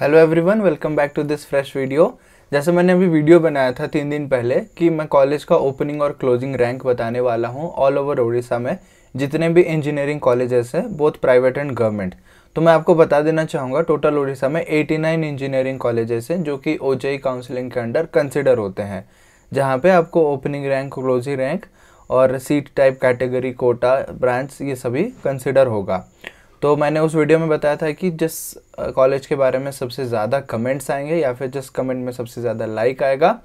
Hello everyone welcome back to this fresh video जैसे मैंने अभी वीडियो बनाया था तीन दिन पहले कि मैं कॉलेज का ओपनिंग और क्लोजिंग रैंक बताने वाला हूँ ऑल ओवर उड़ीसा में जितने भी इंजीनियरिंग कॉलेजेस हैं बोथ प्राइवेट एंड गवर्नमेंट तो मैं आपको बता देना चाहूँगा टोटल उड़ीसा में नाइन इंजीनियरिंग कॉलेजेस हैं जो कि ओ काउंसिलिंग e के अंडर कंसिडर होते हैं जहाँ पर आपको ओपनिंग रैंक क्लोजिंग रैंक और seat type category quota branch ये सभी कंसिडर होगा तो मैंने उस वीडियो में बताया था कि जिस कॉलेज के बारे में सबसे ज़्यादा कमेंट्स आएंगे या फिर जिस कमेंट में सबसे ज़्यादा लाइक आएगा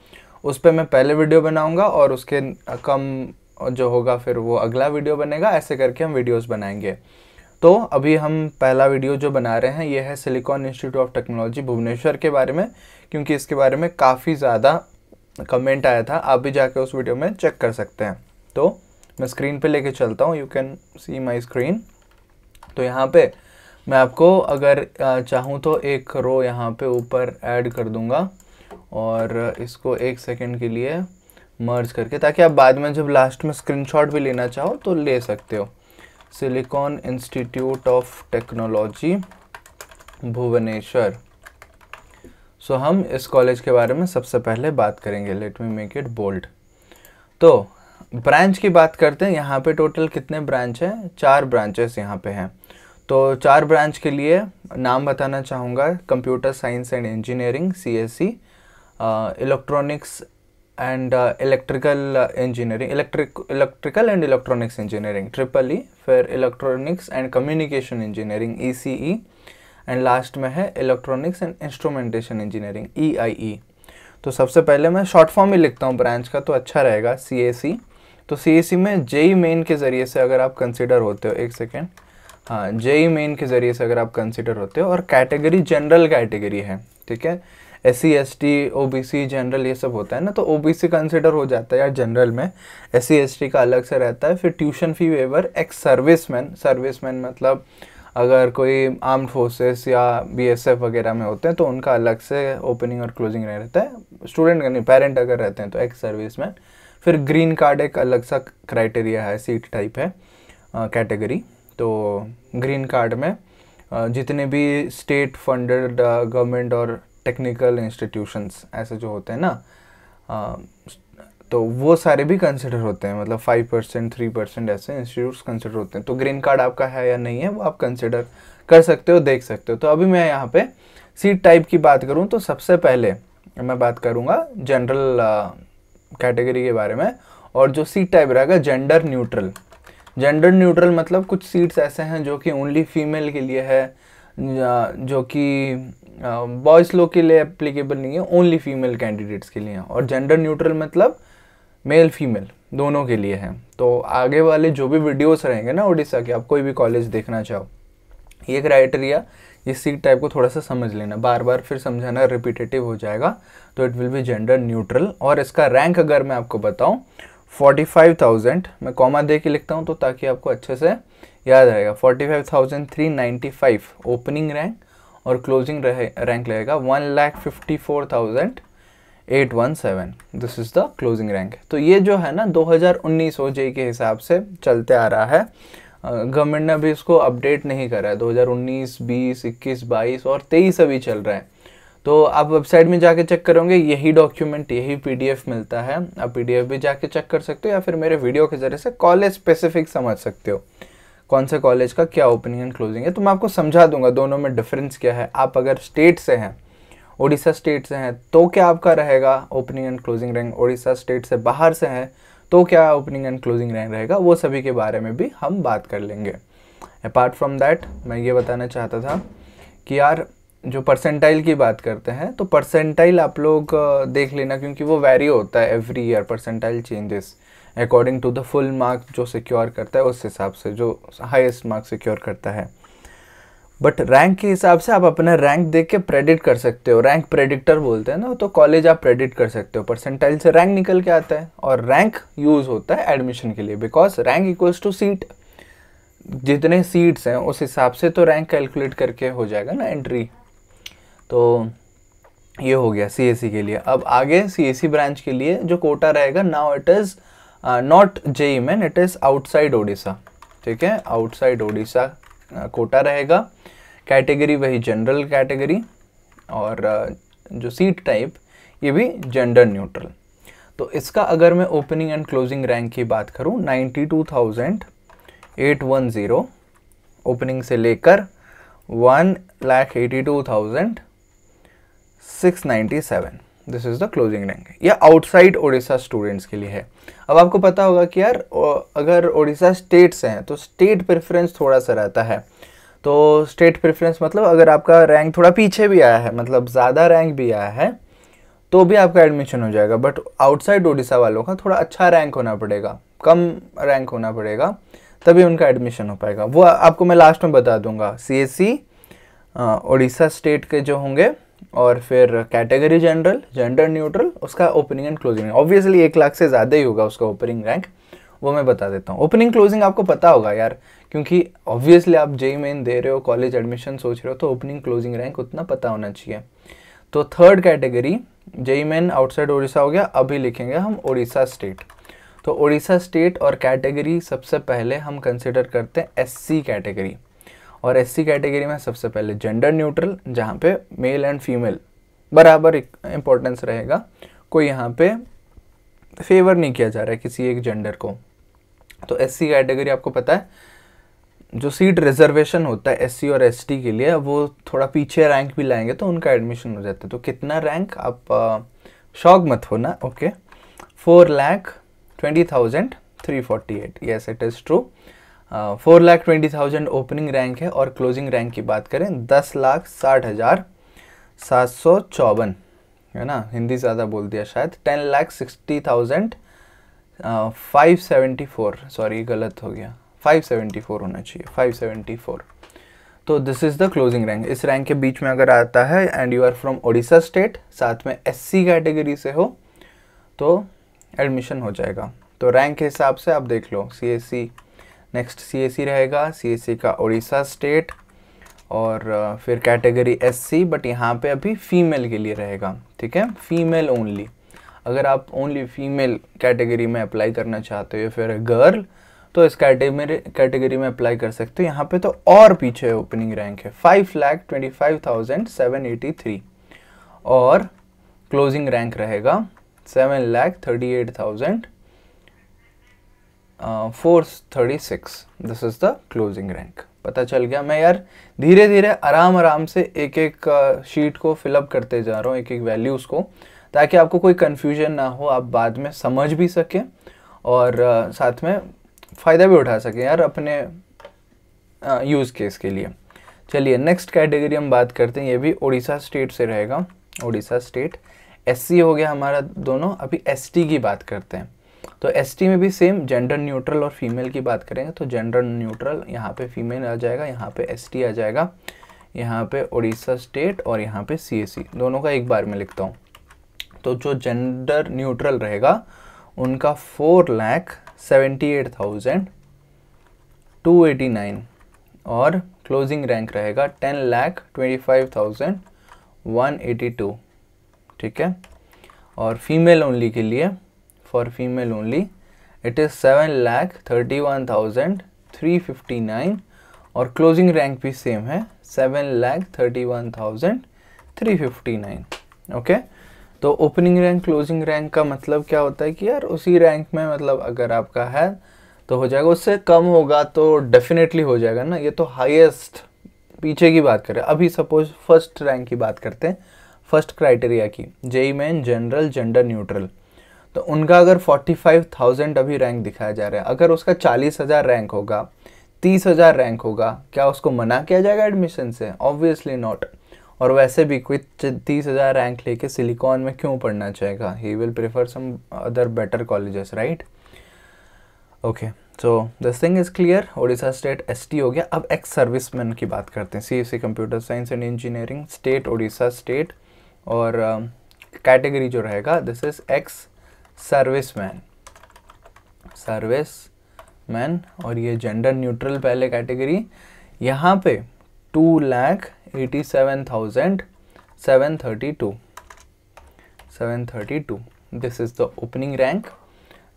उस पर मैं पहले वीडियो बनाऊँगा और उसके कम जो होगा फिर वो अगला वीडियो बनेगा ऐसे करके हम वीडियोस बनाएंगे तो अभी हम पहला वीडियो जो बना रहे हैं ये है silicon institute of technology Bhubaneswar के बारे में क्योंकि इसके बारे में काफ़ी ज़्यादा कमेंट आया था आप भी जाके उस वीडियो में चेक कर सकते हैं तो मैं स्क्रीन पे लेके चलता हूँ you can see my screen तो यहाँ पे मैं आपको अगर चाहूँ तो एक रो यहाँ पे ऊपर ऐड कर दूँगा और इसको एक सेकंड के लिए मर्ज करके ताकि आप बाद में जब लास्ट में स्क्रीनशॉट भी लेना चाहो तो ले सकते हो silicon institute of technology Bhubaneswar so हम इस कॉलेज के बारे में सबसे पहले बात करेंगे let me make it bold तो ब्रांच की बात करते हैं यहाँ पे टोटल कितने ब्रांच हैं चार ब्रांचेस यहाँ पे हैं तो चार ब्रांच के लिए नाम बताना चाहूँगा computer science and engineering C electronics and electrical engineering electric electrical and electronics engineering triple E फिर electronics and communication engineering E and last में है electronics and instrumentation engineering E I E तो सबसे पहले मैं शॉर्ट फॉर्म ही लिखता हूँ branch का तो अच्छा रहेगा सी ए सी तो सी ए सी में जेई मेन e के ज़रिए से अगर आप कंसिडर होते हो एक सेकेंड हाँ जेई मेन e के ज़रिए से अगर आप कंसिडर होते हो और कैटेगरी जनरल कैटेगरी है ठीक है S C S T O B C general ये सब होता है ना तो ओ बी सी कंसिडर हो जाता है यार जनरल में एस सी एस टी का अलग से रहता है फिर tuition fee waiver ex service man service man मतलब अगर कोई आर्म फोर्सेस या बीएसएफ वगैरह में होते हैं तो उनका अलग से ओपनिंग और क्लोजिंग नहीं रहता है स्टूडेंट नहीं पेरेंट अगर रहते हैं तो एक्स सर्विस मैन फिर ग्रीन कार्ड एक अलग सा क्राइटेरिया है सीट टाइप है कैटेगरी तो ग्रीन कार्ड में जितने भी स्टेट फंडेड गवर्नमेंट और टेक्निकल इंस्टीट्यूशंस ऐसे जो होते हैं ना तो वो सारे भी कंसिडर होते हैं मतलब फाइव परसेंट थ्री परसेंट ऐसे इंस्टीट्यूट्स कंसिडर होते हैं तो ग्रीन कार्ड आपका है या नहीं है वो आप कंसिडर कर सकते हो देख सकते हो तो अभी मैं यहाँ पे सीट टाइप की बात करूँ तो सबसे पहले मैं बात करूँगा जनरल कैटेगरी के बारे में और जो सीट टाइप रहेगा जेंडर न्यूट्रल जेंडर न्यूट्रल मतलब कुछ सीट्स ऐसे हैं जो कि ओनली फीमेल के लिए है जो कि बॉयज़ लोग के लिए एप्लीकेबल नहीं है ओनली फीमेल कैंडिडेट्स के लिए और जेंडर न्यूट्रल मतलब मेल फीमेल दोनों के लिए हैं तो आगे वाले जो भी वीडियोस रहेंगे ना उड़ीसा के आप कोई भी कॉलेज देखना चाहो ये क्राइटेरिया इस सीट टाइप को थोड़ा सा समझ लेना बार बार फिर समझाना रिपीटेटिव हो जाएगा तो it will be gender neutral और इसका रैंक अगर मैं आपको बताऊँ फोर्टी फाइव थाउजेंड मैं कॉमा दे के लिखता हूँ तो ताकि आपको अच्छे से याद रहेगा forty five thousand three ninety five opening rank और क्लोजिंग रहे रैंक रहेगा one lakh fifty four thousand 817 this is the closing rank तो ये जो है ना 2019 ओजे के हिसाब से चलते आ रहा है गवर्नमेंट ने अभी इसको अपडेट नहीं करा है 2019 20 21 22 और 23 अभी चल रहा है तो आप वेबसाइट में जाके चेक करोगे यही डॉक्यूमेंट यही पीडीएफ मिलता है आप पीडीएफ भी जाके चेक कर सकते हो या फिर मेरे वीडियो के ज़रिए से कॉलेज स्पेसिफिक समझ सकते हो कौन से कॉलेज का क्या ओपनिंग एंड क्लोजिंग है तो मैं आपको समझा दूंगा दोनों में डिफरेंस क्या है आप अगर स्टेट से हैं उड़ीसा स्टेट से हैं तो क्या आपका रहेगा opening and closing rank Orissa state से बाहर से हैं तो क्या ओपनिंग एंड क्लोजिंग रैंक रहेगा वो सभी के बारे में भी हम बात कर लेंगे अपार्ट फ्रॉम दैट मैं ये बताना चाहता था कि यार जो परसेंटाइल की बात करते हैं तो परसेंटाइल आप लोग देख लेना क्योंकि वो वेरी होता है every year percentile changes according to the full mark जो सिक्योर करता है उस हिसाब से जो हाईएस्ट मार्क सिक्योर करता है बट रैंक के हिसाब से आप अपना रैंक देख के प्रेडिक्ट कर सकते हो रैंक प्रेडिक्टर बोलते हैं ना तो कॉलेज आप प्रेडिक्ट कर सकते हो परसेंटाइल से रैंक निकल के आता है और रैंक यूज़ होता है एडमिशन के लिए because rank equals to seat जितने सीट्स हैं उस हिसाब से तो रैंक कैलकुलेट करके हो जाएगा ना एंट्री तो ये हो गया सी के लिए अब आगे सी ब्रांच के लिए जो कोटा रहेगा now it is not JEE main it is outside Odisha ठीक है आउटसाइड ओडिशा कोटा रहेगा कैटेगरी वही जनरल कैटेगरी और जो सीट टाइप ये भी जेंडर न्यूट्रल तो इसका अगर मैं ओपनिंग एंड क्लोजिंग रैंक की बात करूँ ninety two thousand eight one zero opening से लेकर one lakh eighty two thousand six ninety seven this is the closing rank यह आउटसाइड ओडिशा स्टूडेंट्स के लिए है अब आपको पता होगा कि यार अगर ओडिशा स्टेट्स हैं तो स्टेट प्रेफरेंस थोड़ा सा रहता है तो स्टेट प्रेफरेंस मतलब अगर आपका रैंक थोड़ा पीछे भी आया है मतलब ज़्यादा रैंक भी आया है तो भी आपका एडमिशन हो जाएगा बट आउटसाइड ओडिशा वालों का थोड़ा अच्छा रैंक होना पड़ेगा कम रैंक होना पड़ेगा तभी उनका एडमिशन हो पाएगा वो आपको मैं लास्ट में बता दूंगा C S C Odisha state के जो होंगे और फिर कैटेगरी जनरल जेंडर न्यूट्रल उसका ओपनिंग एंड क्लोजिंग ऑब्वियसली एक लाख से ज़्यादा ही होगा उसका ओपनिंग रैंक वो मैं बता देता हूँ ओपनिंग क्लोजिंग आपको पता होगा यार क्योंकि ऑब्वियसली आप जेई मेन दे रहे हो कॉलेज एडमिशन सोच रहे हो तो ओपनिंग क्लोजिंग रैंक उतना पता होना चाहिए तो third category JEE main outside Orissa हो गया अभी लिखेंगे हम उड़ीसा स्टेट तो उड़ीसा स्टेट और कैटेगरी सबसे पहले हम कंसिडर करते हैं एस कैटेगरी और सी कैटेगरी में सबसे पहले जेंडर न्यूट्रल जहाँ पे मेल एंड फीमेल बराबर इम्पोर्टेंस रहेगा कोई यहाँ पे फेवर नहीं किया जा रहा है किसी एक जेंडर को तो एस कैटेगरी आपको पता है जो सीट रिजर्वेशन होता है एस और एस के लिए वो थोड़ा पीछे रैंक भी लाएंगे तो उनका एडमिशन हो जाता है तो कितना रैंक आप शौक मत होना okay four lakh twenty thousand three forty eight yes it is true four lakh twenty thousand opening rank है और क्लोजिंग रैंक की बात करें दस लाख साठ हज़ार सात सौ चौवन है ना हिंदी ज़्यादा बोल दिया शायद ten lakh sixty thousand five seventy four sorry गलत हो गया फाइव सेवेंटी फोर होना चाहिए फाइव सेवेंटी फोर तो this is the closing rank इस रैंक के बीच में अगर आता है and you are from Odisha state साथ में सी कैटेगरी से हो तो एडमिशन हो जाएगा तो रैंक के हिसाब से आप देख लो सी एस सी नेक्स्ट सी रहेगा सी का उड़ीसा स्टेट और फिर कैटेगरी एससी बट यहाँ पे अभी फीमेल के लिए रहेगा ठीक है फीमेल ओनली अगर आप ओनली फीमेल कैटेगरी में अप्लाई करना चाहते हो या फिर गर्ल तो इस कैटेगरी कैटेगरी में अप्लाई कर सकते हो यहाँ पे तो और पीछे ओपनिंग रैंक है five lakh twenty five thousand seven eighty three और क्लोजिंग रैंक रहेगा seven lakh thirty eight thousand four thirty six this is the closing rank पता चल गया मैं यार धीरे धीरे आराम आराम से एक एक शीट को फिलअप करते जा रहा हूँ एक एक वैल्यूज़ को ताकि आपको कोई कन्फ्यूजन ना हो आप बाद में समझ भी सकें और आ, uh, साथ में फ़ायदा भी उठा सकें यार अपने यूज़ uh, केस के लिए चलिए नेक्स्ट कैटेगरी हम बात करते हैं ये भी उड़ीसा स्टेट से रहेगा उड़ीसा स्टेट एससी हो गया हमारा दोनों अभी एसटी की बात करते हैं तो एस में भी सेम जेंडर न्यूट्रल और फीमेल की बात करेंगे तो जेंडर न्यूट्रल यहाँ पे फीमेल आ जाएगा यहाँ पे एस आ जाएगा यहाँ पे उड़ीसा स्टेट और यहाँ पे सी दोनों का एक बार में लिखता हूँ तो जो जेंडर न्यूट्रल रहेगा उनका four lakh seventy eight thousand two eighty nine और क्लोजिंग रैंक रहेगा ten lakh twenty five thousand one eighty two ठीक है और फीमेल ओनली के लिए for female only it is seven lakh thirty one thousand three fifty nine और क्लोजिंग रैंक भी same है seven lakh thirty one thousand three fifty nine okay तो opening rank closing rank का मतलब क्या होता है कि यार उसी रैंक में मतलब अगर आपका है तो हो जाएगा उससे कम होगा तो डेफिनेटली हो जाएगा ना ये तो हाईएस्ट पीछे की बात करें अभी सपोज फर्स्ट रैंक की बात करते हैं फर्स्ट क्राइटेरिया की JEE main general gender neutral तो उनका अगर 45,000 अभी रैंक दिखाया जा रहा है अगर उसका 40,000 रैंक होगा 30,000 रैंक होगा क्या उसको मना किया जाएगा एडमिशन से ऑब्वियसली नॉट और वैसे भी कोई तीस हज़ार रैंक लेके सिलिकॉन में क्यों पढ़ना चाहेगा he will prefer some other better colleges right okay so this thing is clear Odisha state S हो गया अब एक्स सर्विसमैन की बात करते हैं CSC computer science and engineering state Odisha state और कैटेगरी um, uh, जो रहेगा this is ex service man service man और ये जेंडर न्यूट्रल पहले कैटेगरी यहाँ पे two lakh eighty seven thousand seven thirty two seven thirty to this is the opening rank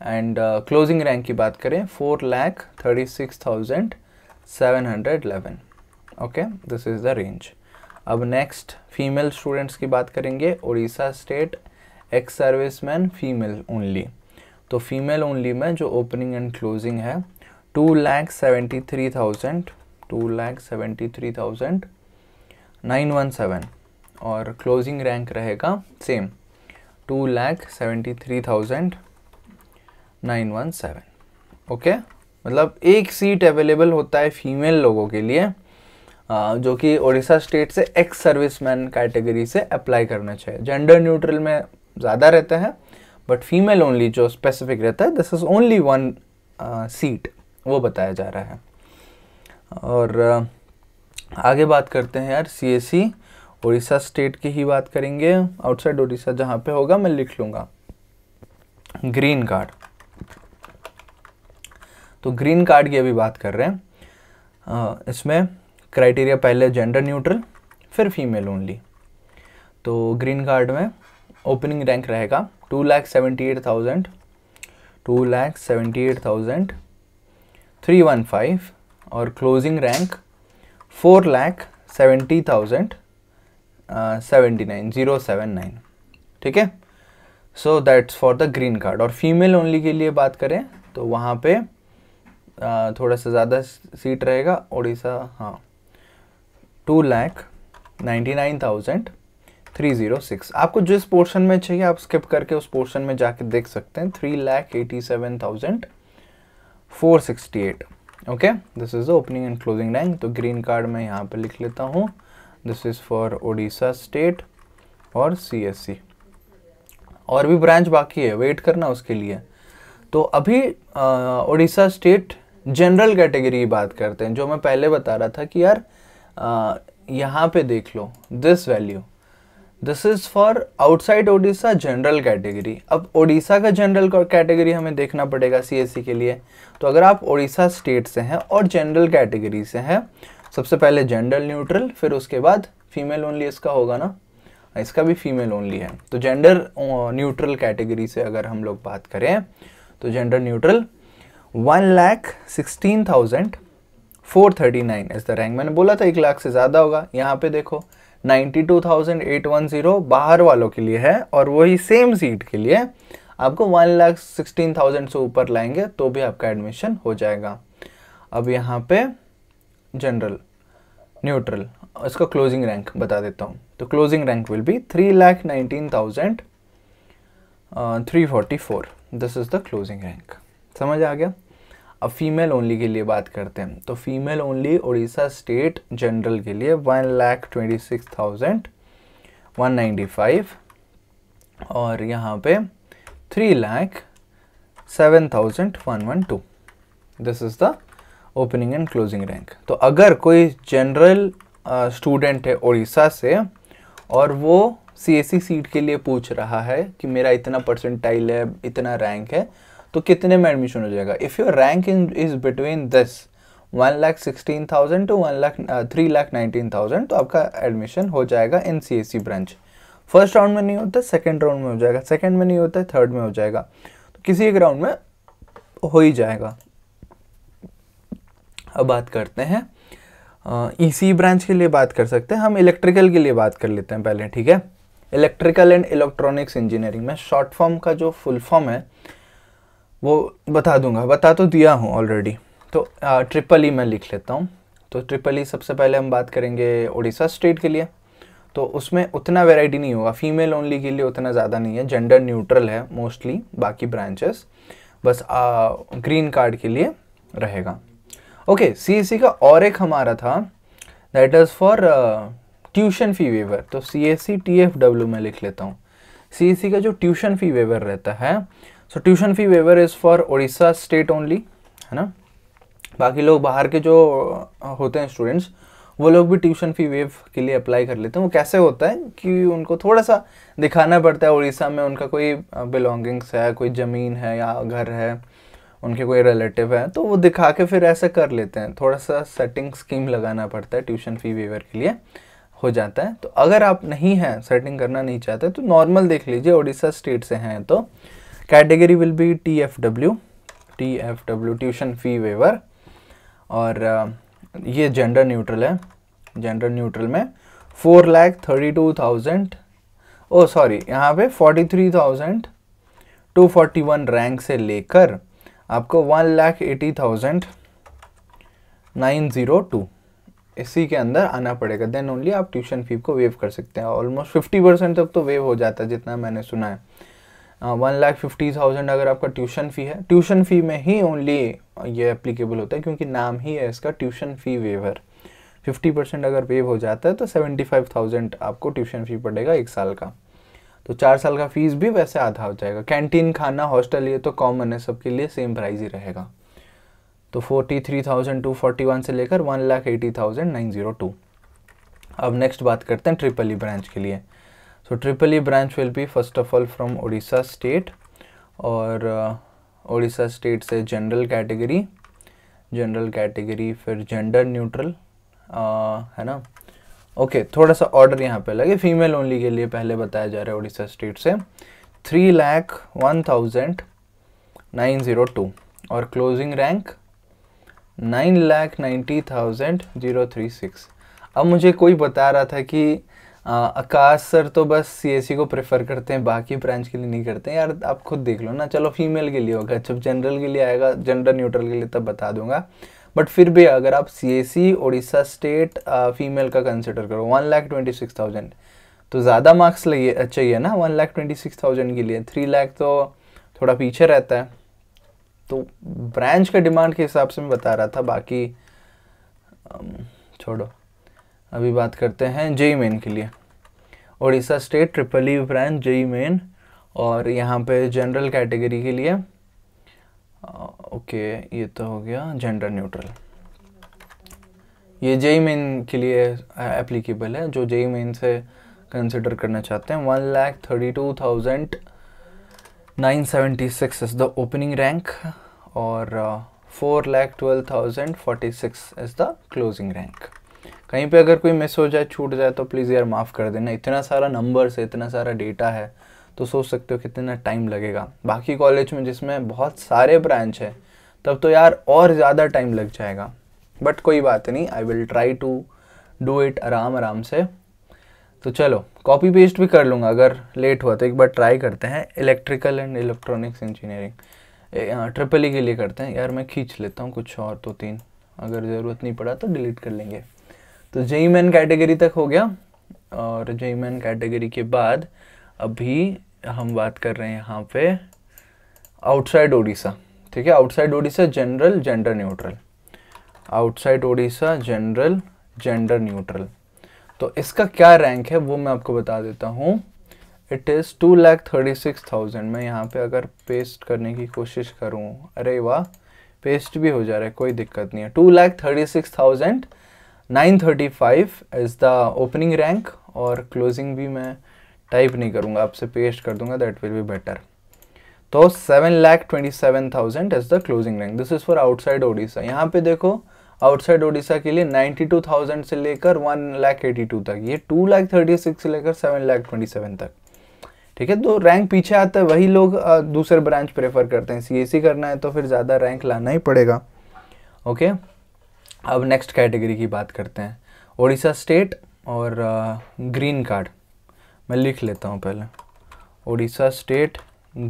and closing rank की बात करें four lakh thirty six thousand seven hundred eleven okay this is the range अब next female students की बात करेंगे Orissa state ex service man female only तो female only में जो ओपनिंग एंड क्लोजिंग है two lakh seventy three thousand two lakh seventy three thousand nine one seven और closing rank रहेगा same two lakh seventy three thousand nine one seven okay मतलब एक seat available होता है फीमेल लोगों के लिए जो कि ओडिशा स्टेट से एक्स सर्विसमैन कैटेगरी से अप्लाई करना चाहिए जेंडर न्यूट्रल में ज़्यादा रहते हैं बट फीमेल ओनली जो स्पेसिफिक रहता है this is only one seat वो बताया जा रहा है और uh, आगे बात करते हैं यार C S C Orissa state की ही बात करेंगे आउटसाइड उड़ीसा जहाँ पे होगा मैं लिख लूँगा ग्रीन कार्ड तो ग्रीन कार्ड की अभी बात कर रहे हैं uh, इसमें क्राइटेरिया पहले जेंडर न्यूट्रल फिर फीमेल ओनली तो ग्रीन कार्ड में ओपनिंग रैंक रहेगा two lakh seventy eight thousand two lakh seventy eight thousand three one five और closing rank four lakh seventy thousand seventy nine zero seven nine ठीक है so that's for the green card और female only के लिए बात करें तो वहाँ पे uh, थोड़ा सा ज़्यादा सीट रहेगा उड़ीसा हाँ two lakh ninety nine thousand three zero six आपको जिस पोर्शन में चाहिए आप स्किप करके उस पोर्शन में जाके देख सकते हैं three lakh eighty seven thousand four sixty eight okay this is the opening and closing rank तो ग्रीन कार्ड मैं यहाँ पर लिख लेता हूँ this is for Odisha state और सी और भी ब्रांच बाकी है वेट करना उसके लिए तो अभी ओडिशा स्टेट जनरल कैटेगरी की बात करते हैं जो मैं पहले बता रहा था कि यार आ, यहाँ पे देख लो this value this is for outside Odisha general category अब ओडिशा का जनरल कैटेगरी हमें देखना पड़ेगा सी e के लिए तो अगर आप ओडिशा स्टेट से हैं और जनरल कैटेगरी से हैं सबसे पहले जनरल न्यूट्रल फिर उसके बाद फीमेल ओनली इसका होगा ना इसका भी फीमेल ओनली है तो जेंडर न्यूट्रल कैटेगरी से अगर हम लोग बात करें तो gender neutral one lakh sixteen thousand four thirty nine is the rank मैंने बोला था एक लाख से ज़्यादा होगा यहाँ पे देखो 92,810 बाहर वालों के लिए है और वही सेम सीट के लिए आपको वन लाख सिक्सटीन थाउजेंड से ऊपर लाएंगे तो भी आपका एडमिशन हो जाएगा अब यहाँ पे जनरल न्यूट्रल इसका क्लोजिंग रैंक बता देता हूँ तो closing rank will be three lakh nineteen thousand three forty four this is the closing rank समझ आ गया अब फीमेल ओनली के लिए बात करते हैं तो female only Orissa state general के लिए one lakh twenty six thousand one ninety five और यहाँ पे three lakh seven thousand one one two this is the opening and closing rank तो अगर कोई जनरल स्टूडेंट है उड़ीसा से और वो सी सीट e के लिए पूछ रहा है कि मेरा इतना परसेंटाइल है इतना रैंक है तो कितने में एडमिशन हो जाएगा if your rank in is between this one lakh sixteen thousand to one lakh three lakh nineteen thousand तो आपका एडमिशन हो जाएगा in C S C branch first round में नहीं होता सेकेंड राउंड में हो जाएगा सेकेंड में नहीं होता थर्ड में हो जाएगा तो किसी एक राउंड में हो ही जाएगा अब बात करते हैं ई सी ब्रांच के लिए बात कर सकते हैं हम इलेक्ट्रिकल के लिए बात कर लेते हैं पहले ठीक है इलेक्ट्रिकल एंड इलेक्ट्रॉनिक्स इंजीनियरिंग में शॉर्ट फॉर्म का जो फुल फॉर्म है वो बता दूंगा बता तो दिया हूँ ऑलरेडी तो आ, ट्रिपल ई मैं लिख लेता हूँ तो ट्रिपल ई सबसे पहले हम बात करेंगे उड़ीसा स्टेट के लिए तो उसमें उतना वेराइटी नहीं होगा फीमेल ओनली के लिए उतना ज़्यादा नहीं है जेंडर न्यूट्रल है मोस्टली बाकी ब्रांचेस बस आ, ग्रीन कार्ड के लिए रहेगा ओके सी e का और एक हमारा था that is for tuition fee waiver तो C S C T F W में लिख लेता हूँ सी e का जो ट्यूशन फ़ी वेवर रहता है so tuition fee waiver is for Orissa state only है ना बाकी लोग बाहर के जो होते हैं स्टूडेंट्स वो लोग भी ट्यूशन फ़ी वेव के लिए अप्लाई कर लेते हैं वो कैसे होता है कि उनको थोड़ा सा दिखाना पड़ता है उड़ीसा में उनका कोई बिलोंगिंग्स है कोई ज़मीन है या घर है उनके कोई रिलेटिव है तो वो दिखा के फिर ऐसा कर लेते हैं थोड़ा सा सेटिंग स्कीम लगाना पड़ता है ट्यूशन फ़ी वेवर के लिए हो जाता है तो अगर आप नहीं हैं सेटिंग करना नहीं चाहते तो नॉर्मल देख लीजिए उड़ीसा स्टेट से हैं तो category will be TFW TFW tuition fee waiver और uh, ये जेंडर न्यूट्रल है जेंडर न्यूट्रल में four lakh thirty two thousand oh sorry यहाँ पे forty three thousand two forty one rank से लेकर आपको one lakh eighty thousand nine zero two इसी के अंदर आना पड़ेगा देन ओनली आप ट्यूशन फी को वेव कर सकते हैं ऑलमोस्ट फिफ्टी परसेंट तक तो वेव हो जाता है जितना मैंने सुना है वन लाख फिफ्टी थाउजेंड अगर आपका ट्यूशन फ़ी है ट्यूशन फ़ी में ही ओनली ये एप्लीकेबल होता है क्योंकि नाम ही है इसका tuition fee waiver fifty percent अगर वेव हो जाता है तो सेवेंटी फाइव थाउजेंड आपको ट्यूशन फ़ी पड़ेगा एक साल का तो चार साल का फीस भी वैसे आधा हो जाएगा कैंटीन खाना हॉस्टल ये तो कॉमन है सबके लिए सेम प्राइस ही रहेगा तो forty three thousand two forty one से लेकर one lakh eighty thousand nine zero two अब नेक्स्ट बात करते हैं ट्रिपल ई ब्रांच के लिए So triple E branch will be first of all from Odisha state और उड़ीसा uh, स्टेट से जनरल कैटेगरी जनरल कैटेगरी फिर जेंडर न्यूट्रल uh, है ना ओके थोड़ा सा ऑर्डर यहाँ पे लगे फीमेल ओनली के लिए पहले बताया जा रहा है उड़ीसा स्टेट से three lakh one thousand nine zero two और closing rank nine lakh ninety thousand zero three six अब मुझे कोई बता रहा था कि आकाश सर तो बस सी को प्रेफर करते हैं बाकी ब्रांच के लिए नहीं करते हैं यार आप खुद देख लो ना चलो फीमेल के लिए होगा जब जनरल के लिए आएगा जेंडर न्यूट्रल के लिए तब बता दूंगा बट फिर भी अगर आप सी उड़ीसा स्टेट फीमेल का कंसिडर करो one lakh twenty six thousand तो ज़्यादा मार्क्स लगे चाहिए ना one lakh twenty six thousand के लिए थ्री लाख तो थोड़ा पीछे रहता है तो ब्रांच का डिमांड के हिसाब से मैं बता रहा था बाकी छोड़ो अभी बात करते हैं जेई मेन के लिए Orissa state triple E branch JEE Main और यहाँ पे जनरल कैटेगरी के लिए ओके ये तो हो गया जेंडर न्यूट्रल ये जेई मेन के लिए एप्लीकेबल है जो जेई मेन से कंसिडर करना चाहते हैं one lakh thirty two thousand nine seventy six is the opening rank और four lakh twelve thousand forty six is the closing rank कहीं पे अगर कोई मिस हो जाए छूट जाए तो प्लीज़ यार माफ़ कर देना इतना सारा नंबर है इतना सारा डेटा है तो सोच सकते हो कितना टाइम लगेगा बाकी कॉलेज में जिसमें बहुत सारे ब्रांच है तब तो यार और ज़्यादा टाइम लग जाएगा बट कोई बात नहीं I will try to do it आराम आराम से तो चलो कॉपी पेस्ट भी कर लूँगा अगर लेट हुआ तो एक बार ट्राई करते हैं electrical and electronics engineering triple E के लिए करते हैं यार मैं खींच लेता हूँ कुछ और तो तीन अगर ज़रूरत नहीं पड़ा तो डिलीट कर लेंगे तो जेई मैन कैटेगरी तक हो गया और जेई मैन कैटेगरी के बाद अभी हम बात कर रहे हैं यहाँ पे आउटसाइड ओडिशा ठीक है outside Odisha general gender neutral outside Odisha general gender neutral तो इसका क्या रैंक है वो मैं आपको बता देता हूँ it is two lakh thirty six thousand मैं यहाँ पे अगर पेस्ट करने की कोशिश करूँ अरे वाह पेस्ट भी हो जा रहा है कोई दिक्कत नहीं है two lakh thirty six thousand 935 as the opening rank और क्लोजिंग भी मैं टाइप नहीं करूँगा आपसे पेस्ट कर दूंगा दैट विल बी बेटर तो seven lakh twenty seven thousand as the closing rank this is for outside Odisha यहाँ पे देखो आउटसाइड ओडिशा के लिए नाइन्टी टू थाउजेंड से लेकर वन लाख एटी टू तक ये टू लाख थर्टी सिक्स से लेकर सेवन लाख ट्वेंटी सेवन तक ठीक है तो रैंक पीछे आता है वही लोग दूसरे ब्रांच प्रेफर करते हैं सी करना है तो फिर ज़्यादा रैंक लाना ही पड़ेगा ओके okay? अब नेक्स्ट कैटेगरी की बात करते हैं उड़ीसा स्टेट और ग्रीन uh, कार्ड मैं लिख लेता हूँ पहले उड़ीसा स्टेट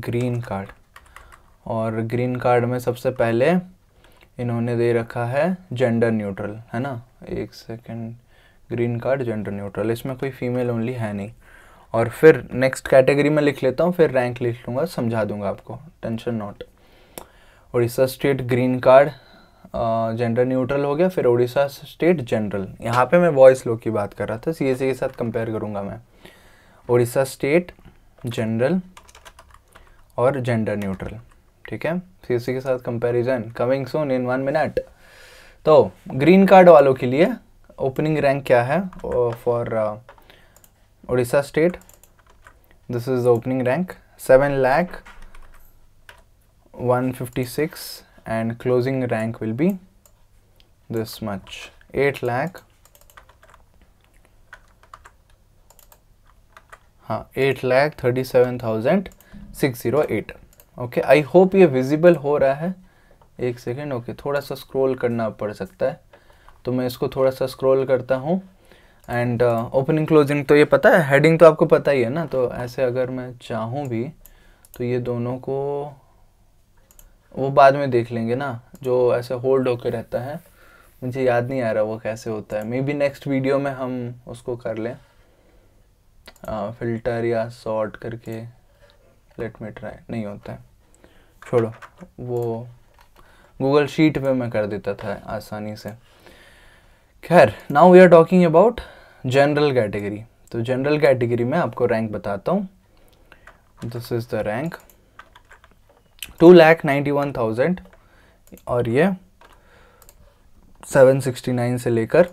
ग्रीन कार्ड और ग्रीन कार्ड में सबसे पहले इन्होंने दे रखा है जेंडर न्यूट्रल है ना एक second green card gender neutral इसमें कोई फीमेल ओनली है नहीं और फिर नेक्स्ट कैटेगरी में लिख लेता हूँ फिर रैंक लिख लूँगा समझा दूँगा आपको tension not Orissa state green card gender neutral हो गया फिर उड़ीसा स्टेट जनरल यहाँ पे मैं वॉइस लो की बात कर रहा था सी के साथ कंपेयर करूँगा मैं उड़ीसा स्टेट जनरल और जेंडर न्यूट्रल ठीक है सी के साथ comparison coming soon in one minute तो ग्रीन कार्ड वालों के लिए ओपनिंग रैंक क्या है for Orissa state this is the opening rank seven lakh one fifty six and closing rank will be this much 8 lakh हाँ eight lakh thirty seven thousand six zero eight okay I hope ये visible हो रहा है एक second okay okay, थोड़ा सा scroll करना पड़ सकता है तो मैं इसको थोड़ा सा स्क्रॉल करता हूँ एंड ओपनिंग क्लोजिंग तो ये पता है हेडिंग तो आपको पता ही है ना तो ऐसे अगर मैं चाहूँ भी तो ये दोनों को वो बाद में देख लेंगे ना जो ऐसे होल्ड होके रहता है मुझे याद नहीं आ रहा वो कैसे होता है मे बी नेक्स्ट वीडियो में हम उसको कर लें फिल्टर या सॉर्ट करके लेट मी ट्राई नहीं होता है छोड़ो वो गूगल शीट पे मैं कर देता था आसानी से खैर now we are talking about general category तो जनरल कैटेगरी में आपको रैंक बताता हूँ this is the rank two lakh ninety one thousand और ये सेवन सिक्सटी नाइन से लेकर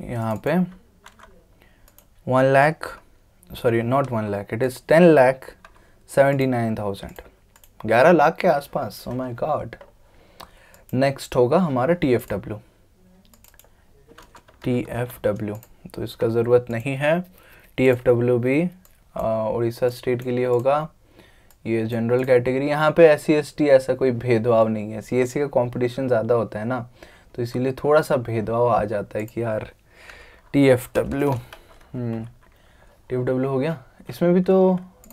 यहाँ पे one lakh sorry not one lakh it is ten lakh seventy nine thousand ग्यारह लाख के आसपास ओ माय गॉड नेक्स्ट होगा हमारा T F W T F W तो इसका ज़रूरत नहीं है टी एफ डब्ल्यू भी उड़ीसा स्टेट के लिए होगा ये जनरल कैटेगरी यहाँ पे एस सी ऐसा कोई भेदभाव नहीं है सी e का कंपटीशन ज़्यादा होता है ना तो इसीलिए थोड़ा सा भेदभाव आ जाता है कि यार T F W T F W हो गया इसमें भी तो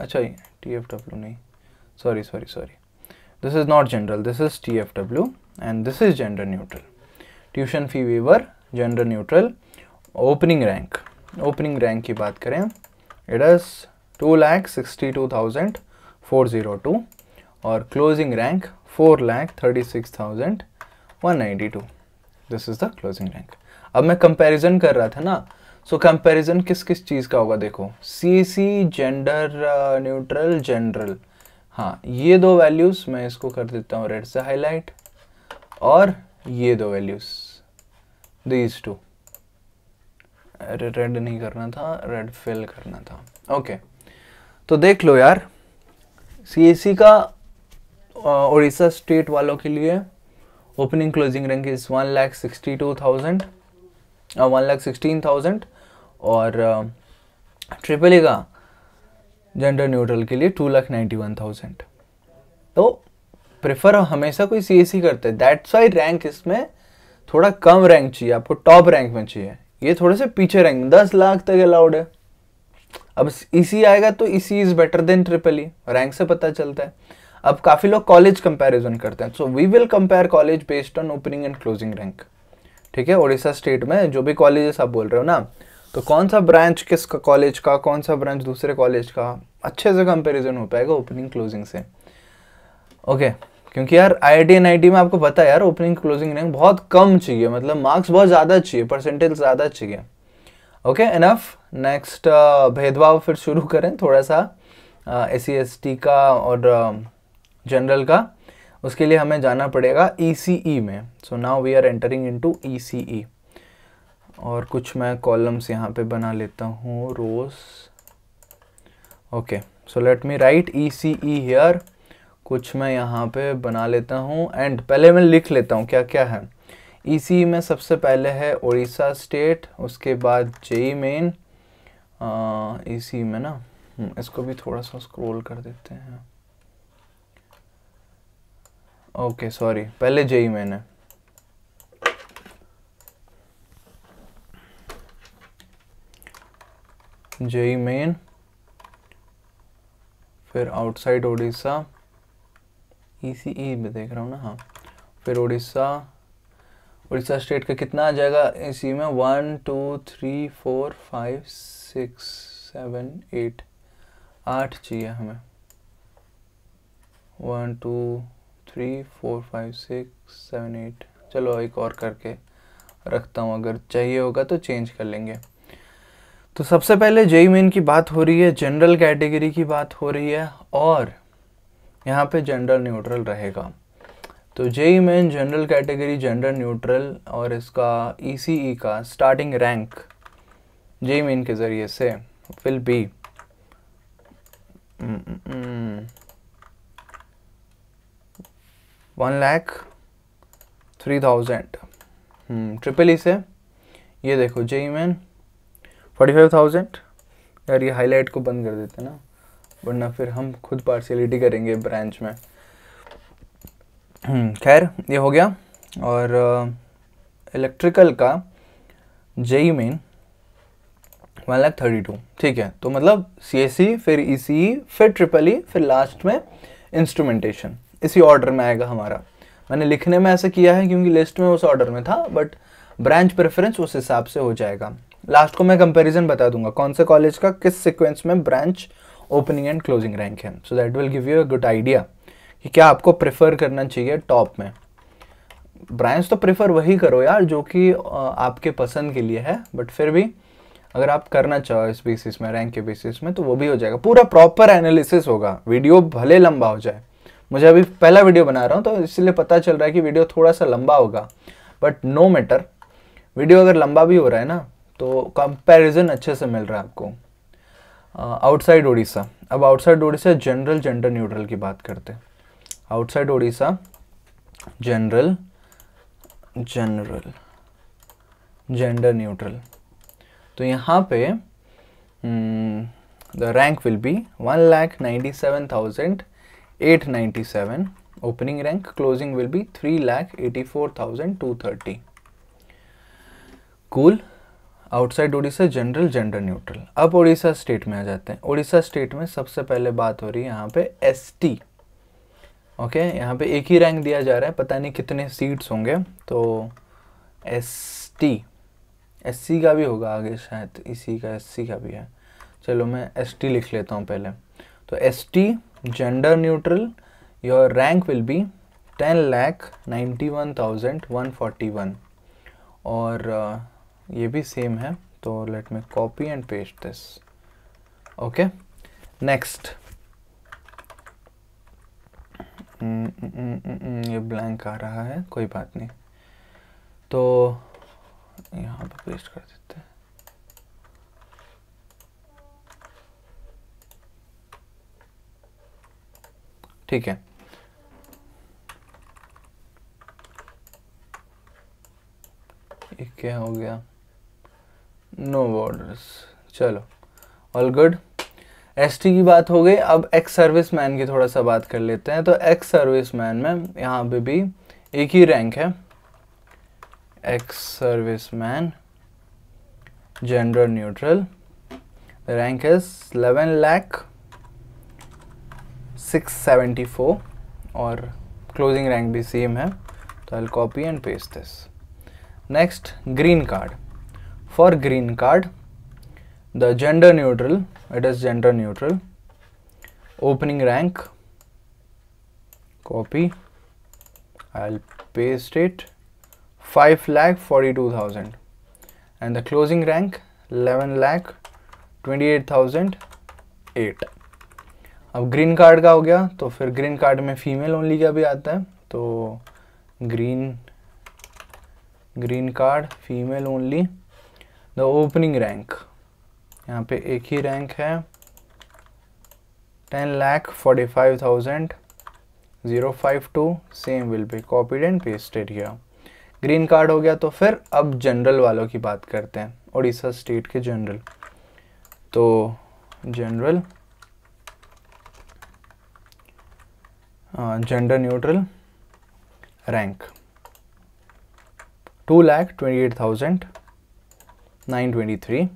अच्छा टी एफ डब्ल्यू नहीं sorry sorry sorry this is not general this is T F W and this is gender neutral tuition fee waiver gender neutral opening rank opening rank की बात करें it is two lakh sixty two thousand 402 or closing rank 4 lakh 36,192. This is the closing rank अब मैं comparison कर रहा था ना सो so, comparison किस किस चीज़ का होगा देखो C C gender neutral general हाँ ये दो वैल्यूज़ मैं इसको कर देता हूँ रेड से हाईलाइट और ये दो वैल्यूज़ दीज टू रेड नहीं करना था रेड फिल करना था ओके okay. तो देख लो यार सीएसी का उड़ीसा स्टेट वालों के लिए opening closing rank is one lakh sixty two thousand one lakh sixteen thousand और ट्रिपल ए का जेंडर न्यूट्रल के लिए two lakh ninety one thousand तो प्रेफर हमेशा कोई सी एस करते हैं दैट्स वाई रैंक इसमें थोड़ा कम रैंक चाहिए आपको टॉप रैंक में चाहिए ये थोड़े से पीछे रैंक दस लाख तक अलाउड है अब इसी आएगा तो ECE is better than triple E rank से पता चलता है अब काफ़ी लोग कॉलेज कंपैरिजन करते हैं so we will compare college based on opening and closing rank ठीक है ओडिशा स्टेट में जो भी कॉलेजेस आप बोल रहे हो ना तो कौन सा ब्रांच किस कॉलेज का कौन सा ब्रांच दूसरे कॉलेज का अच्छे से कंपेरिजन हो पाएगा ओपनिंग क्लोजिंग से ओके क्योंकि यार आई आई में आपको पता है यार ओपनिंग क्लोजिंग रैंक बहुत कम चाहिए मतलब मार्क्स बहुत ज़्यादा चाहिए परसेंटेज ज़्यादा चाहिए ओके इनफ नेक्स्ट भेदभाव फिर शुरू करें थोड़ा सा एस uh, सी e का और जनरल um, uh, का उसके लिए हमें जाना पड़ेगा ई e e में so now we are entering into E और कुछ मैं कॉलम्स यहाँ पे बना लेता हूँ rows okay so let me write E C E here कुछ मैं यहाँ पे बना लेता हूँ एंड पहले मैं लिख लेता हूँ क्या क्या है ई में सबसे पहले है उड़ीसा स्टेट उसके बाद जेई मेन ई में ना हम्म, इसको भी थोड़ा सा स्क्रॉल कर देते हैं ओके सॉरी पहले जेई मेन है जेई मेन फिर आउटसाइड ओडिशा ई में देख रहा हूँ ना हाँ फिर उड़ीसा उड़ीसा स्टेट का कितना आ जाएगा इसी में one two three four five six seven eight आठ चाहिए हमें one two three four five six seven eight चलो एक और करके रखता हूँ अगर चाहिए होगा तो चेंज कर लेंगे तो सबसे पहले जेई मेन की बात हो रही है जनरल कैटेगरी की बात हो रही है और यहाँ पे जनरल न्यूट्रल रहेगा तो JEE main general category gender neutral और इसका ई e e का स्टार्टिंग रैंक जेई मेन के ज़रिए से will be one lakh three thousand triple E से ये देखो JEE Main forty five thousand यार ये हाईलाइट को बंद कर देते ना वरना फिर हम खुद पार्सियलिटी करेंगे ब्रांच में हम्म, खैर ये हो गया और इलेक्ट्रिकल का JEE Main one lakh thirty two ठीक है तो मतलब सी एस सी फिर ई सी ई फिर ट्रिपल ई e, फिर लास्ट में इंस्ट्रूमेंटेशन इसी ऑर्डर में आएगा हमारा मैंने लिखने में ऐसा किया है क्योंकि लिस्ट में उस ऑर्डर में था बट ब्रांच प्रेफरेंस उस हिसाब से हो जाएगा लास्ट को मैं कंपैरिजन बता दूंगा कौन से कॉलेज का किस सीक्वेंस में branch opening and closing rank है so that will give you a good idea कि क्या आपको प्रेफर करना चाहिए टॉप में ब्रांड्स तो प्रेफर वही करो यार जो कि आपके पसंद के लिए है बट फिर भी अगर आप करना चाहो इस बेसिस में रैंक के बेसिस में तो वो भी हो जाएगा पूरा प्रॉपर एनालिसिस होगा वीडियो भले लंबा हो जाए मुझे अभी पहला वीडियो बना रहा हूँ तो इसलिए पता चल रहा है कि वीडियो थोड़ा सा लंबा होगा बट नो मैटर वीडियो अगर लंबा भी हो रहा है ना तो कंपेरिजन अच्छे से मिल रहा है आपको आउटसाइड uh, उड़ीसा अब outside Orissa general gender neutral की बात करते हैं outside Odisha general general gender neutral तो यहाँ पे the rank will be one lakh ninety seven thousand eight ninety seven opening rank closing will be three lakh eighty four thousand two thirty cool outside Odisha general gender neutral अब Odisha state में आ जाते हैं Odisha state में सबसे पहले बात हो रही है यहाँ पे टी ओके यहाँ पे एक ही रैंक दिया जा रहा है पता नहीं कितने सीट्स होंगे तो एस टी एस सी का भी होगा आगे शायद इसी का एस सी का भी है चलो मैं एस टी लिख लेता हूँ पहले तो S T gender neutral your rank will be ten lakh ninety one thousand one forty one और uh, ये भी सेम है तो let me copy and paste this okay next hmm, hmm, hmm, ये ब्लैंक आ रहा है कोई बात नहीं तो यहाँ पर पेस्ट कर देते हैं ठीक है ये क्या हो गया नो बॉर्डर्स चलो ऑल गुड एस की बात हो गई अब एक्स सर्विस मैन की थोड़ा सा बात कर लेते हैं तो एक्स सर्विस मैन में यहाँ पे भी एक ही रैंक है ex service serviceman gender neutral rank है eleven lakh six seventy four और क्लोजिंग रैंक भी सेम है तो I copy and paste this next green card for green card the gender neutral it is gender neutral opening rank copy I'll paste it 5 lakh 42,000 and the closing rank 11 lakh 28,008 अब green card का हो गया तो फिर green card में female only का भी आता है तो green green card female only the opening rank यहाँ पे एक ही रैंक है ten lakh forty five thousand zero five two same will be copied and pasted here green card हो गया तो फिर अब जनरल वालों की बात करते हैं उड़ीसा स्टेट के जनरल तो general gender neutral rank two lakh twenty eight thousand nine twenty three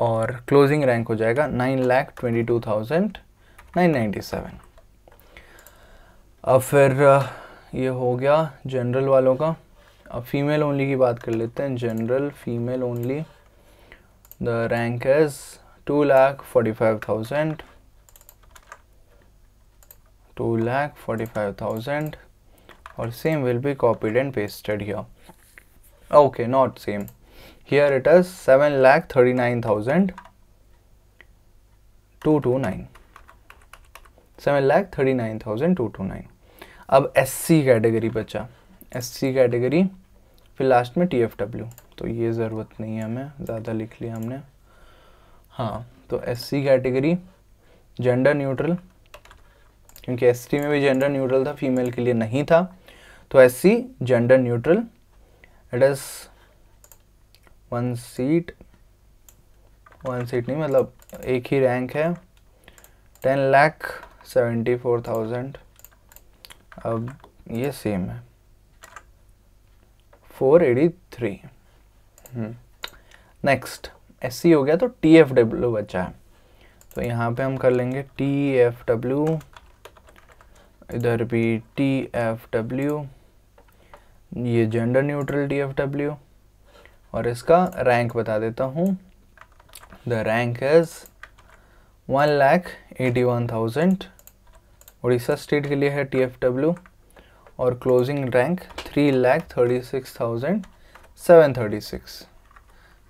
और क्लोजिंग रैंक हो जाएगा nine lakh twenty two thousand nine ninety seven अब फिर ये हो गया जनरल वालों का अब फीमेल ओनली की बात कर लेते हैं general female only the rank is two lakh forty five thousand two lakh forty five thousand और same will be copied and pasted here okay not same here it is 7 lakh 39,000 229 seven lakh thirty nine thousand two two nine अब S C category बचा S C category फिर last में T F W तो ये ज़रूरत नहीं है हमें ज़्यादा लिख लिया हमने हाँ तो S C category gender neutral क्योंकि एस टी में भी जेंडर न्यूट्रल था फीमेल के लिए नहीं था तो S C gender neutral it is one seat one seat नहीं मतलब एक ही रैंक है ten lakh seventy four thousand अब ये सेम है four eighty three next S हो गया तो टी एफ डब्ल्यू बचा है तो यहाँ पे हम कर लेंगे टी एफ डब्ल्यू इधर भी टी एफ डब्ल्यू ये gender neutral T F W और इसका रैंक बता देता हूँ the rank is one lakh eighty one thousand Orissa state के लिए है टी एफ डब्ल्यू और closing rank three lakh thirty six thousand seven thirty six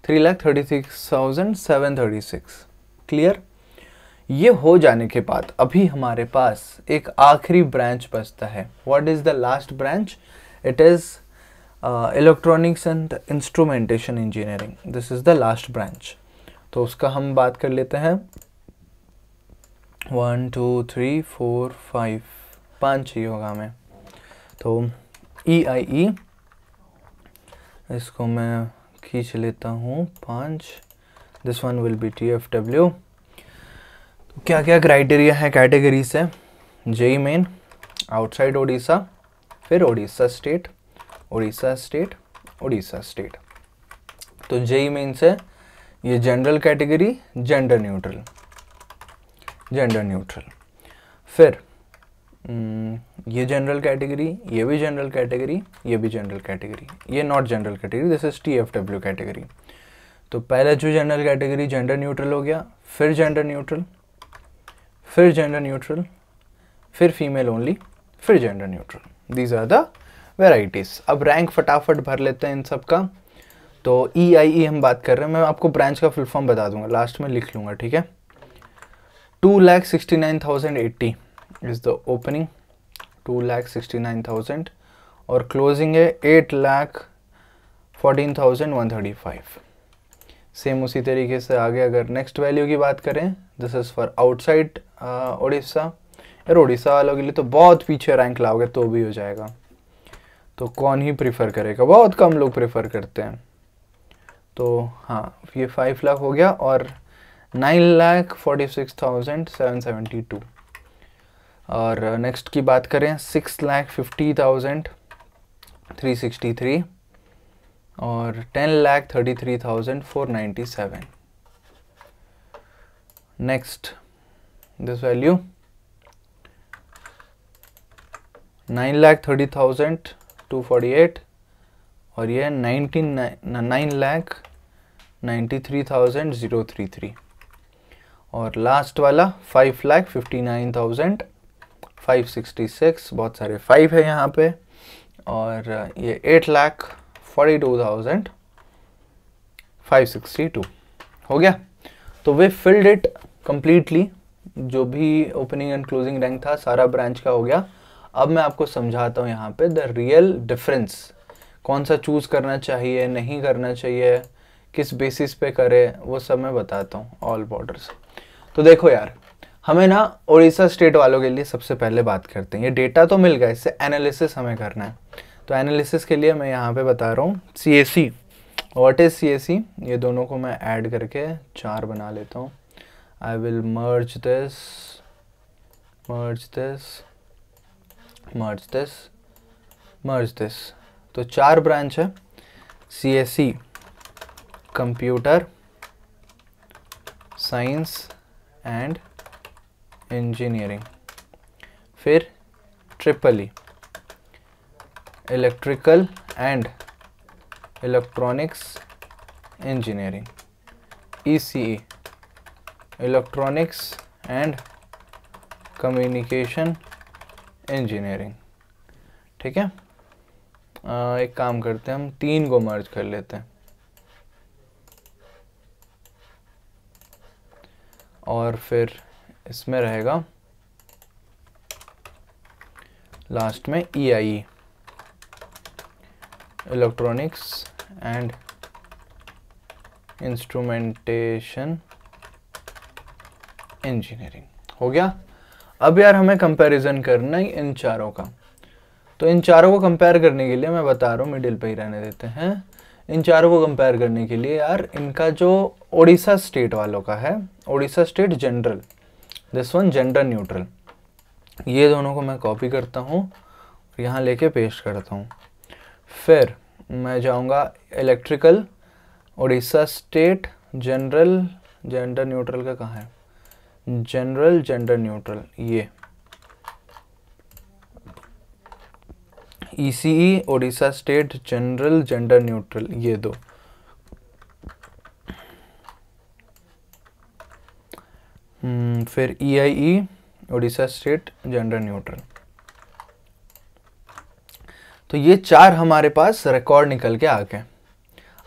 three lakh thirty six thousand seven thirty six clear ये हो जाने के बाद अभी हमारे पास एक आखिरी ब्रांच बचता है what is the last branch it is electronics uh, and and engineering this is the last branch तो उसका हम बात कर लेते हैं one two three four five पाँच ही होगा हमें तो ई आई ई इसको मैं खींच लेता हूँ पाँच this one will be T F W क्या क्या क्राइटेरिया है कैटेगरी से जेई मेन आउटसाइड ओडिशा फिर Odisha state Orissa state Orissa state तो जेई मीन्स है ये general category gender neutral gender neutral फिर ये जनरल कैटेगरी ये भी जनरल कैटेगरी ये भी जनरल कैटेगरी ये not general category this is T F W category तो पहला जो जनरल कैटेगरी जेंडर न्यूट्रल हो गया फिर जेंडर न्यूट्रल फिर जेंडर न्यूट्रल फिर फीमेल ओनली फिर gender neutral these are the varieties अब रैंक फटाफट भर लेते हैं इन सब का तो ई आई ई हम बात कर रहे हैं मैं आपको ब्रांच का फुल फॉर्म बता दूंगा लास्ट में लिख लूंगा ठीक है two lakh sixty nine thousand eighty is the opening two lakh sixty nine thousand और क्लोजिंग है eight lakh fourteen thousand one thirty five same उसी तरीके से आगे अगर नेक्स्ट वैल्यू की बात करें this is for outside Orissa यार उड़ीसा वालों के लिए तो बहुत पीछे रैंक लाओगे तो भी हो जाएगा तो कौन ही प्रेफर करेगा बहुत कम लोग प्रेफर करते हैं तो हाँ ये फाइव लाख हो गया और nine lakh forty six thousand seven seventy two और नेक्स्ट की बात करें six lakh fifty thousand three sixty three और ten lakh thirty three thousand four ninety seven next this value nine lakh thirty thousand two forty eight और ये nineteen nine lakh ninety three thousand zero three three और last वाला five lakh fifty nine thousand five sixty six बहुत सारे five है यहाँ पे और ये eight lakh forty two thousand five sixty two हो गया तो वे फिल्ड इट कम्प्लीटली जो भी ओपनिंग एंड क्लोजिंग रैंक था सारा ब्रांच का हो गया अब मैं आपको समझाता हूँ यहाँ पे द रियल डिफरेंस कौन सा चूज़ करना चाहिए नहीं करना चाहिए किस बेसिस पे करे वो सब मैं बताता हूँ ऑल बॉर्डर्स तो देखो यार हमें ना उड़ीसा स्टेट वालों के लिए सबसे पहले बात करते हैं ये डेटा तो मिल गया इससे एनालिसिस हमें करना है तो एनालिसिस के लिए मैं यहाँ पे बता रहा हूँ सी ए सी वॉट इज़ सी ए सी ये दोनों को मैं ऐड करके चार बना लेता हूँ I will merge this merge this merge this merge this तो चार ब्रांच है C S C computer science and engineering फिर triple E electrical and electronics engineering E C E electronics and communication engineering ठीक है आ, एक काम करते हैं हम तीन को मर्ज कर लेते हैं और फिर इसमें रहेगा लास्ट में E I electronics and instrumentation engineering हो गया अब यार हमें कंपैरिजन करना है इन चारों का तो इन चारों को कंपेयर करने के लिए मैं बता रहा हूँ मिडिल पे ही रहने देते हैं इन चारों को कंपेयर करने के लिए यार इनका जो ओडिशा स्टेट वालों का है Odisha state general this one gender neutral ये दोनों को मैं कॉपी करता हूँ यहाँ लेके पेस्ट करता हूँ फिर मैं जाऊँगा electrical Odisha state general gender neutral का कहाँ है जनरल जेंडर न्यूट्रल ये ECE Odisha state general gender neutral ये दो हम्म, फिर E I E Odisha state gender neutral तो ये चार हमारे पास रिकॉर्ड निकल के आ गए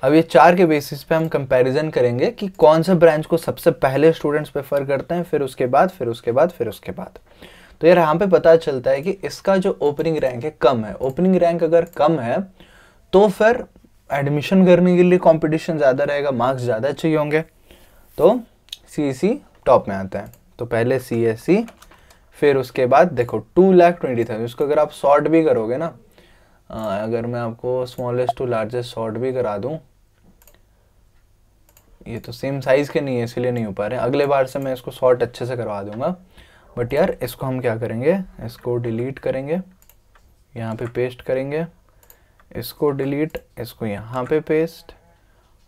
अब ये चार के बेसिस पे हम कंपैरिजन करेंगे कि कौन सा ब्रांच को सबसे पहले स्टूडेंट्स प्रेफर करते हैं फिर उसके बाद फिर उसके बाद फिर उसके बाद तो यार यहाँ पे पता चलता है कि इसका जो ओपनिंग रैंक है कम है ओपनिंग रैंक अगर कम है तो फिर एडमिशन करने के लिए कॉम्पिटिशन ज़्यादा रहेगा मार्क्स ज़्यादा चाहिए होंगे तो सी टॉप e में आते हैं तो पहले सी e फिर उसके बाद देखो टू लैख ट्वेंटी थाउजेंड उसको अगर आप शॉर्ट भी करोगे ना आ, अगर मैं आपको स्मॉलेस्ट टू लार्जेस्ट शॉर्ट भी करा दूँ ये तो सेम साइज़ के नहीं है इसलिए नहीं हो पा रहे अगले बार से मैं इसको शॉर्ट अच्छे से करवा दूंगा बट यार इसको हम क्या करेंगे इसको डिलीट करेंगे यहाँ पे पेस्ट करेंगे इसको डिलीट इसको यहाँ पे पेस्ट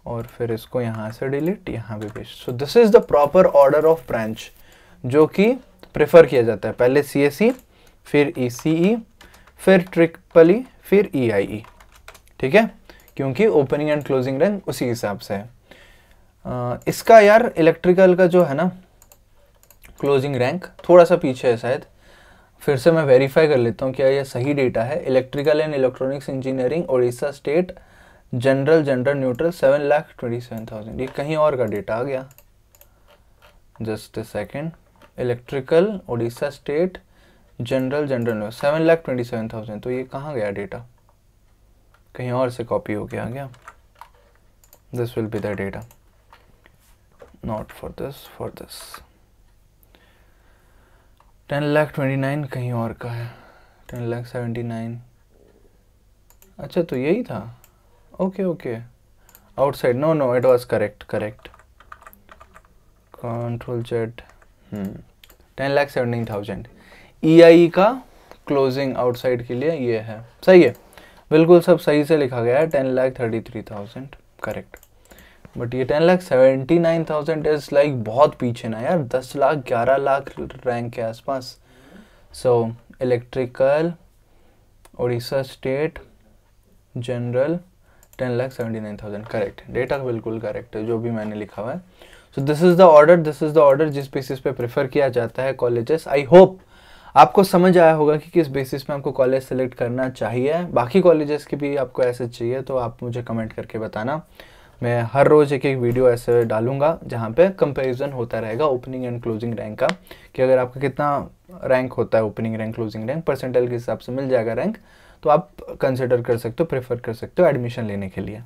और फिर इसको यहाँ से डिलीट यहाँ पे paste so this is the proper order of branch जो कि प्रेफर किया जाता है पहले सी एस ई फिर ई सी ई फिर ट्रिपल ई e, फिर ई आई ई ठीक है क्योंकि ओपनिंग एंड क्लोजिंग रैंक उसी हिसाब से है इसका यार इलेक्ट्रिकल का जो है ना क्लोजिंग रैंक थोड़ा सा पीछे है शायद फिर से मैं वेरीफाई कर लेता हूँ क्या यह सही डेटा है electrical and electronics engineering Orissa state general general neutral seven lakh twenty seven thousand ये कहीं और का डेटा आ गया just second electrical Orissa state general general seven lakh twenty seven thousand तो ये कहाँ गया डेटा कहीं और से कॉपी हो गया गया this will be the data not for this for this ten lakh twenty nine कहीं और का है टेन लाख सेवेंटी नाइन अच्छा तो यही था okay okay outside no no it was correct correct control Z ten lakh seventeen thousand E I का closing outside के लिए ये है सही है बिल्कुल सब सही से लिखा गया है ten lakh thirty three thousand correct but ये ten lakh seventy nine thousand is like बहुत पीछे ना यार दस लाख ग्यारह लाख रैंक के आसपास so electrical Orissa state general ten lakh seventy nine thousand correct data बिल्कुल करेक्ट है जो भी मैंने लिखा हुआ है so this is the order this is the order जिस बेसिस पे प्रेफर किया जाता है कॉलेजेस आई होप आपको समझ आया होगा कि किस बेसिस पे आपको कॉलेज सेलेक्ट करना चाहिए बाकी कॉलेजेस की भी आपको ऐसे चाहिए तो आप मुझे कमेंट करके बताना मैं हर रोज़ एक एक वीडियो ऐसे डालूंगा जहाँ पे कंपैरिजन होता रहेगा ओपनिंग एंड क्लोजिंग रैंक का कि अगर आपका कितना रैंक होता है opening rank closing rank percentage के हिसाब से मिल जाएगा रैंक तो आप कंसिडर कर सकते हो प्रेफर कर सकते हो एडमिशन लेने के लिए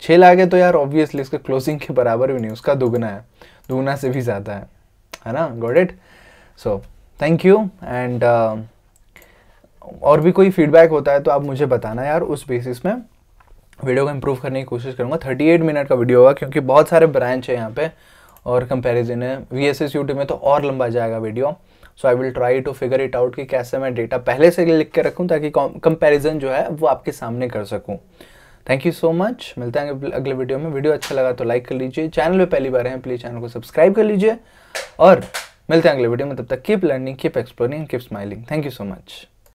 छः लाख है तो यार ऑब्वियसली इसका क्लोजिंग के बराबर भी नहीं उसका दुगना है दुगना से भी ज़्यादा है है ना got it so thank you and और भी कोई फीडबैक होता है तो आप मुझे बताना यार उस बेसिस में वीडियो को इम्प्रूव करने की कोशिश करूँगा थर्टी एट मिनट का वीडियो होगा क्योंकि बहुत सारे ब्रांच है यहाँ पे और कंपैरिजन है वी एस एस में तो और लंबा जाएगा video so I will try to figure it out कि कैसे मैं डेटा पहले से लिख के रखूँ ताकि कंपेरिजन जो है वो आपके सामने कर सकूँ थैंक यू सो मच मिलते हैं अगले वीडियो में वीडियो अच्छा लगा तो लाइक कर लीजिए चैनल पर पहली बार हैं प्लीज़ चैनल को सब्सक्राइब कर लीजिए और मिलते हैं अगले वीडियो में तब तक keep learning keep exploring keep smiling thank you so much